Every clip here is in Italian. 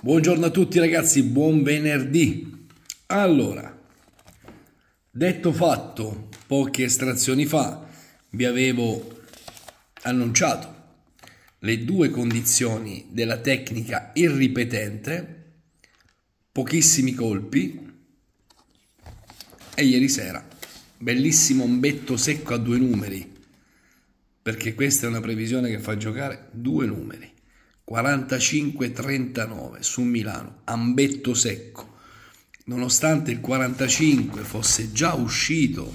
Buongiorno a tutti ragazzi, buon venerdì. Allora, detto fatto, poche estrazioni fa vi avevo annunciato le due condizioni della tecnica irripetente, pochissimi colpi e ieri sera bellissimo ombetto secco a due numeri, perché questa è una previsione che fa giocare due numeri. 45-39 su Milano, ambetto secco. Nonostante il 45 fosse già uscito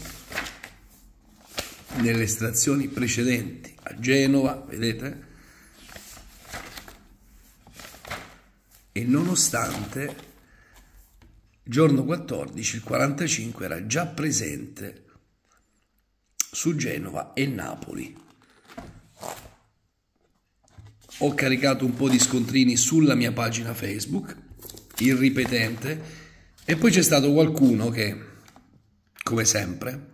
nelle estrazioni precedenti a Genova, vedete? E nonostante giorno 14 il 45 era già presente su Genova e Napoli ho caricato un po' di scontrini sulla mia pagina Facebook, il ripetente, e poi c'è stato qualcuno che, come sempre,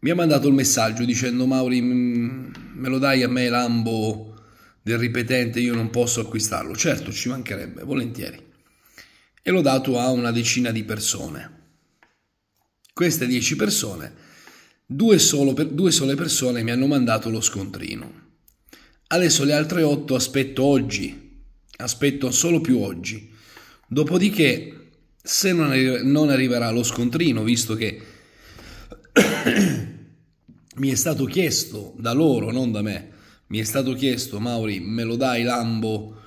mi ha mandato il messaggio dicendo Mauri, me lo dai a me l'ambo del ripetente, io non posso acquistarlo. Certo, ci mancherebbe, volentieri. E l'ho dato a una decina di persone. Queste dieci persone, due, per, due sole persone mi hanno mandato lo scontrino. Adesso le altre 8 aspetto oggi, aspetto solo più oggi. Dopodiché, se non, arri- non arriverà lo scontrino, visto che mi è stato chiesto da loro, non da me, mi è stato chiesto, Mauri, me lo dai l'ambo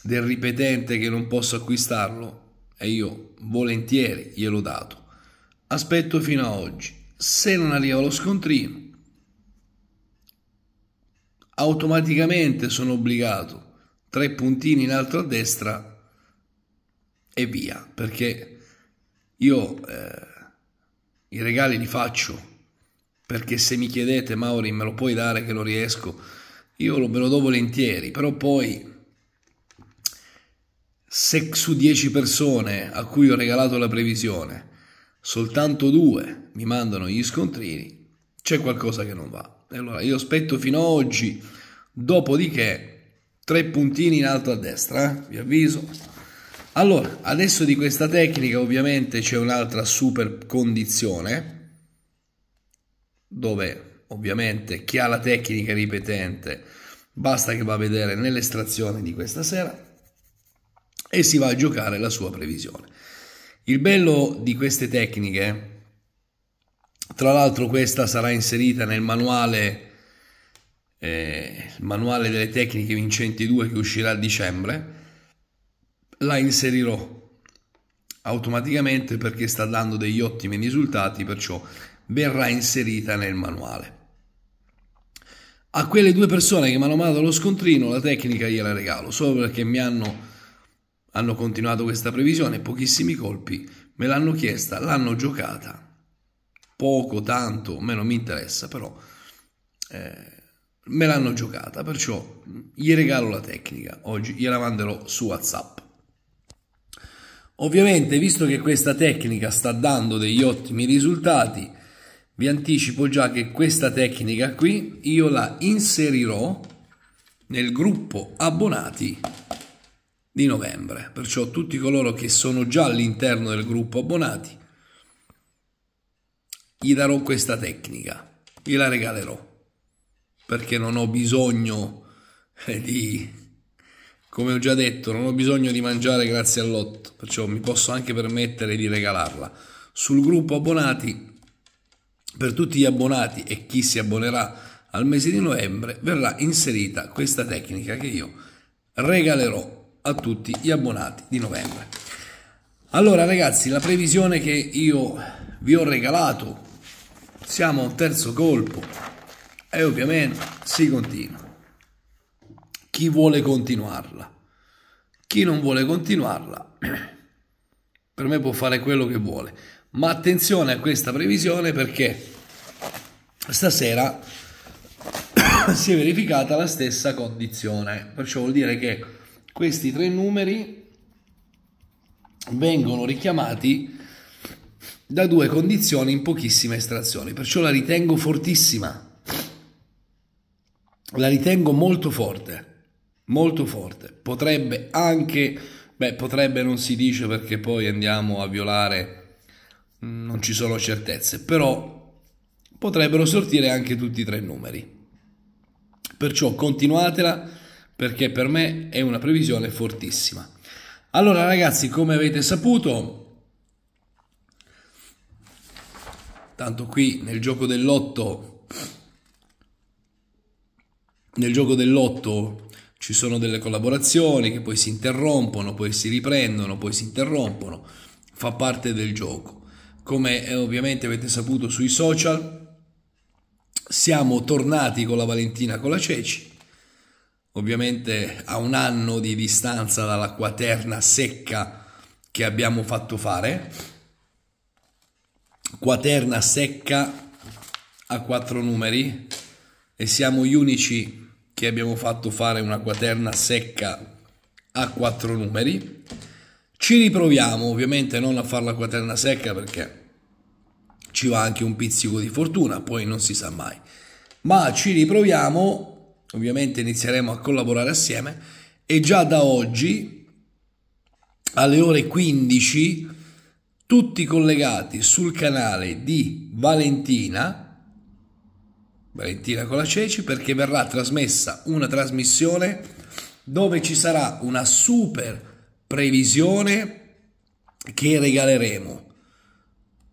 del ripetente che non posso acquistarlo? E io volentieri gliel'ho dato. Aspetto fino a oggi. Se non arriva lo scontrino, automaticamente sono obbligato tre puntini in alto a destra e via perché io eh, i regali li faccio perché se mi chiedete Mauri me lo puoi dare che lo riesco io ve lo do volentieri però poi se su 10 persone a cui ho regalato la previsione soltanto due mi mandano gli scontrini c'è qualcosa che non va allora, io aspetto fino ad oggi, dopodiché tre puntini in alto a destra, eh? vi avviso. Allora, adesso di questa tecnica ovviamente c'è un'altra super condizione, dove ovviamente chi ha la tecnica ripetente basta che va a vedere nell'estrazione di questa sera e si va a giocare la sua previsione. Il bello di queste tecniche tra l'altro questa sarà inserita nel manuale, eh, manuale delle tecniche vincenti 2 che uscirà a dicembre. La inserirò automaticamente perché sta dando degli ottimi risultati, perciò verrà inserita nel manuale. A quelle due persone che mi hanno mandato lo scontrino, la tecnica gliela regalo, solo perché mi hanno, hanno continuato questa previsione, pochissimi colpi, me l'hanno chiesta, l'hanno giocata poco, tanto, a me non mi interessa, però eh, me l'hanno giocata, perciò gli regalo la tecnica, oggi gliela manderò su WhatsApp. Ovviamente, visto che questa tecnica sta dando degli ottimi risultati, vi anticipo già che questa tecnica qui io la inserirò nel gruppo abbonati di novembre. Perciò tutti coloro che sono già all'interno del gruppo abbonati gli darò questa tecnica, gliela regalerò, perché non ho bisogno eh, di, come ho già detto, non ho bisogno di mangiare grazie all'otto, perciò mi posso anche permettere di regalarla. Sul gruppo abbonati, per tutti gli abbonati e chi si abbonerà al mese di novembre, verrà inserita questa tecnica che io regalerò a tutti gli abbonati di novembre. Allora ragazzi, la previsione che io vi ho regalato siamo a un terzo colpo e ovviamente si continua. Chi vuole continuarla? Chi non vuole continuarla, per me può fare quello che vuole. Ma attenzione a questa previsione perché stasera si è verificata la stessa condizione. Perciò vuol dire che questi tre numeri vengono richiamati da due condizioni in pochissime estrazioni, perciò la ritengo fortissima. La ritengo molto forte, molto forte. Potrebbe anche, beh, potrebbe non si dice perché poi andiamo a violare, mm, non ci sono certezze, però potrebbero sortire anche tutti e tre i numeri. Perciò continuatela perché per me è una previsione fortissima. Allora ragazzi, come avete saputo, Tanto qui nel gioco dell'otto, nel gioco dell'otto ci sono delle collaborazioni che poi si interrompono, poi si riprendono, poi si interrompono, fa parte del gioco. Come eh, ovviamente avete saputo sui social, siamo tornati con la Valentina con la Ceci, ovviamente a un anno di distanza dalla quaterna secca che abbiamo fatto fare quaterna secca a quattro numeri e siamo gli unici che abbiamo fatto fare una quaterna secca a quattro numeri. Ci riproviamo ovviamente non a fare la quaterna secca perché ci va anche un pizzico di fortuna, poi non si sa mai. Ma ci riproviamo, ovviamente inizieremo a collaborare assieme e già da oggi alle ore 15 tutti collegati sul canale di Valentina, Valentina con la Ceci, perché verrà trasmessa una trasmissione dove ci sarà una super previsione che regaleremo.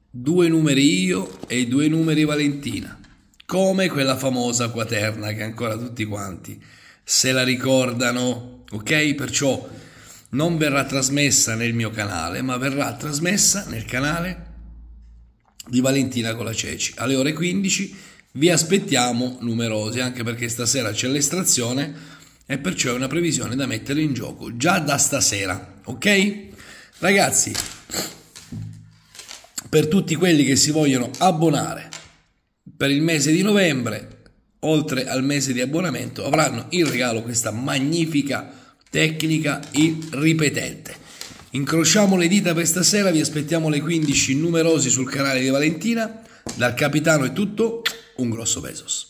Due numeri io e due numeri Valentina, come quella famosa quaterna che ancora tutti quanti se la ricordano, ok? Perciò non verrà trasmessa nel mio canale, ma verrà trasmessa nel canale di Valentina Colaceci. Alle ore 15 vi aspettiamo numerosi, anche perché stasera c'è l'estrazione e perciò è una previsione da mettere in gioco già da stasera, ok? Ragazzi, per tutti quelli che si vogliono abbonare per il mese di novembre, oltre al mese di abbonamento, avranno in regalo questa magnifica tecnica irripetente. Incrociamo le dita per stasera, vi aspettiamo alle 15 numerosi sul canale di Valentina. Dal capitano è tutto, un grosso Vesos.